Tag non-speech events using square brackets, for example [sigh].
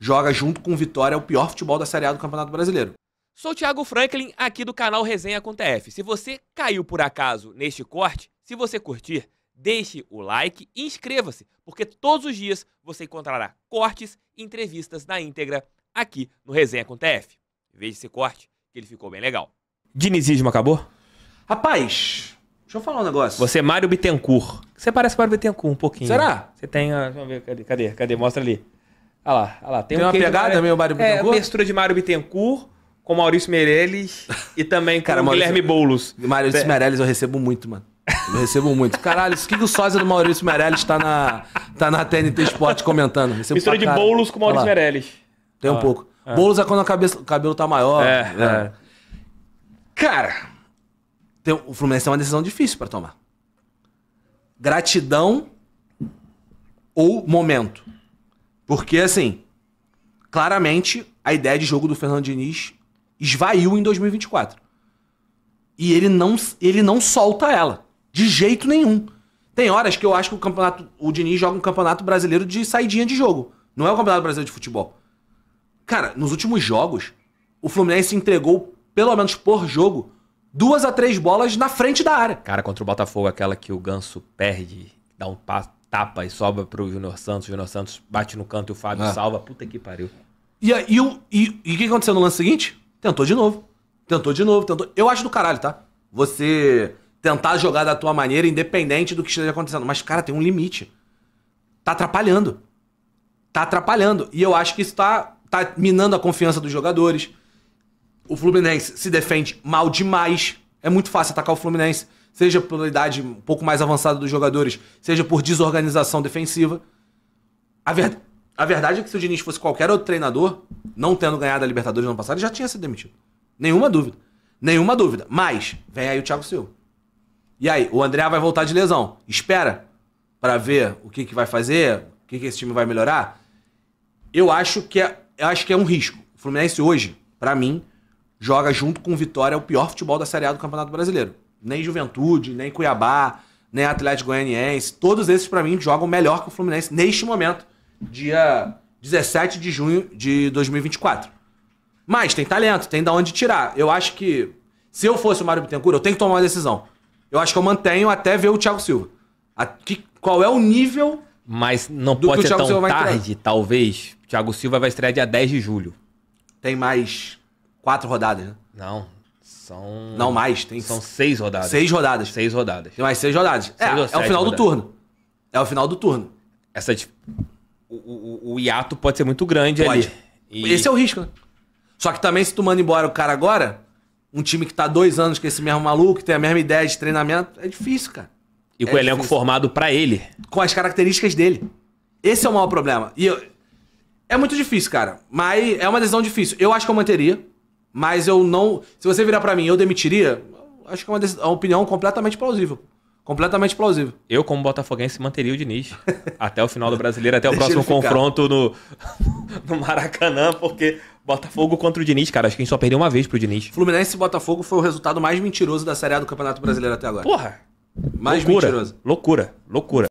joga junto com o Vitória é o pior futebol da Série A do Campeonato Brasileiro. Sou Thiago Franklin, aqui do canal Resenha com TF. Se você caiu por acaso neste corte, se você curtir, deixe o like e inscreva-se, porque todos os dias você encontrará cortes e entrevistas na íntegra aqui no Resenha com TF. Veja esse corte, que ele ficou bem legal. Dinizismo acabou? Rapaz, deixa eu falar um negócio. Você é Mário Bittencourt. Você parece Mário Bittencourt um pouquinho. Será? Você tem... A... Ah, deixa eu ver, cadê? Cadê? Mostra ali. Olha lá, olha lá. Tem, tem um uma pegada Mário... meio é, Mário Bittencourt? É, mistura de Mário Bittencourt com Maurício Meirelles e também com Cara, Maurício... Guilherme Boulos. Maurício é. Meirelles eu recebo muito, mano. Eu recebo muito. Caralho, o que, o sósia do Maurício Meirelles tá na, tá na TNT Esporte comentando? Recebo mistura de Boulos com Maurício Meirelles. Tem um ah, pouco. É. Boulos é quando a cabeça, o cabelo tá maior. É, é. é. Cara, tem, o Fluminense é uma decisão difícil para tomar. Gratidão ou momento? Porque, assim, claramente a ideia de jogo do Fernando Diniz esvaiu em 2024. E ele não, ele não solta ela. De jeito nenhum. Tem horas que eu acho que o campeonato. O Diniz joga um campeonato brasileiro de saidinha de jogo. Não é o campeonato brasileiro de futebol. Cara, nos últimos jogos, o Fluminense entregou, pelo menos por jogo, duas a três bolas na frente da área. Cara, contra o Botafogo, aquela que o Ganso perde, dá um passo tapa e sobra pro Junior Santos. O Júnior Santos bate no canto e o Fábio é. salva. Puta que pariu. E aí, e o e, o que aconteceu no lance seguinte? Tentou de novo. Tentou de novo, tentou. Eu acho do caralho, tá? Você tentar jogar da tua maneira, independente do que esteja acontecendo. Mas, cara, tem um limite. Tá atrapalhando. Tá atrapalhando. E eu acho que isso tá, tá minando a confiança dos jogadores. O Fluminense se defende mal demais. É muito fácil atacar o Fluminense seja pela idade um pouco mais avançada dos jogadores, seja por desorganização defensiva. A, ver... a verdade é que se o Diniz fosse qualquer outro treinador, não tendo ganhado a Libertadores no ano passado, ele já tinha sido demitido. Nenhuma dúvida. Nenhuma dúvida. Mas, vem aí o Thiago Silva. E aí, o André vai voltar de lesão. Espera para ver o que, que vai fazer, o que, que esse time vai melhorar. Eu acho que é, eu acho que é um risco. O Fluminense hoje, para mim, joga junto com o Vitória o pior futebol da Série A do Campeonato Brasileiro nem Juventude, nem Cuiabá, nem Atlético Goianiense. Todos esses, para mim, jogam melhor que o Fluminense neste momento, dia 17 de junho de 2024. Mas tem talento, tem da onde tirar. Eu acho que, se eu fosse o Mário Bittencourt, eu tenho que tomar uma decisão. Eu acho que eu mantenho até ver o Thiago Silva. A, que, qual é o nível. Mas não pode ser tão tarde, talvez. Thiago Silva vai estrear dia 10 de julho. Tem mais quatro rodadas, né? Não, são. Não, mais. Tem... São seis rodadas. Seis rodadas. Seis rodadas. Tem mais seis rodadas. Seis é, é o final rodadas. do turno. É o final do turno. Essa. O, o, o hiato pode ser muito grande pode. ali. E... Esse é o risco, né? Só que também, se tu manda embora o cara agora, um time que tá dois anos com esse mesmo maluco, tem a mesma ideia de treinamento, é difícil, cara. E é com o elenco formado para ele. Com as características dele. Esse é o maior problema. E eu... é muito difícil, cara. Mas é uma decisão difícil. Eu acho que eu manteria. Mas eu não. Se você virar para mim, eu demitiria, acho que é uma, é uma, opinião completamente plausível. Completamente plausível. Eu, como botafoguense, manteria o Diniz [laughs] até o final do brasileiro, até o próximo confronto no, [laughs] no Maracanã, porque Botafogo contra o Diniz, cara, acho que a gente só perdeu uma vez pro Diniz. Fluminense e Botafogo foi o resultado mais mentiroso da Série A do Campeonato Brasileiro até agora. Porra! Mais loucura, mentiroso. Loucura, loucura.